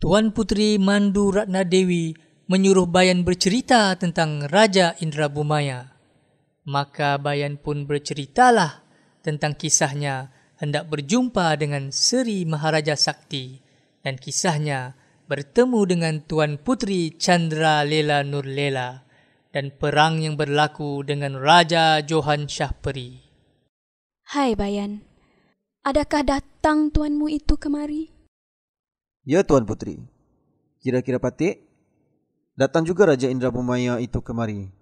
Tuan Putri Mandu Ratna Dewi menyuruh Bayan bercerita tentang Raja Indra Bumaya. Maka Bayan pun berceritalah tentang kisahnya hendak berjumpa dengan Seri Maharaja Sakti dan kisahnya bertemu dengan Tuan Putri Chandra Lela Nur Lela dan perang yang berlaku dengan Raja Johan Shahperi. Hai Bayan, adakah datang Tuanmu itu kemari? Ya Tuan Putri. Kira-kira patik? Datang juga Raja Indra Bumaya itu kemari.